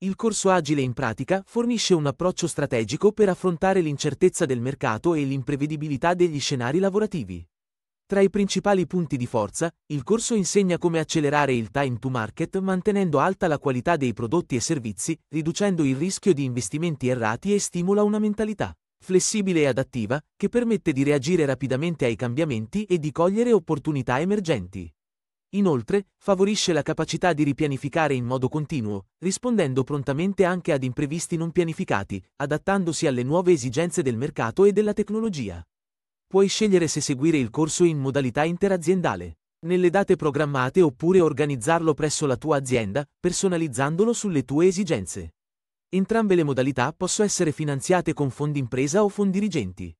Il corso agile in pratica fornisce un approccio strategico per affrontare l'incertezza del mercato e l'imprevedibilità degli scenari lavorativi. Tra i principali punti di forza, il corso insegna come accelerare il time to market mantenendo alta la qualità dei prodotti e servizi, riducendo il rischio di investimenti errati e stimola una mentalità flessibile e adattiva che permette di reagire rapidamente ai cambiamenti e di cogliere opportunità emergenti. Inoltre, favorisce la capacità di ripianificare in modo continuo, rispondendo prontamente anche ad imprevisti non pianificati, adattandosi alle nuove esigenze del mercato e della tecnologia. Puoi scegliere se seguire il corso in modalità interaziendale, nelle date programmate oppure organizzarlo presso la tua azienda, personalizzandolo sulle tue esigenze. Entrambe le modalità possono essere finanziate con fondi impresa o fondi dirigenti.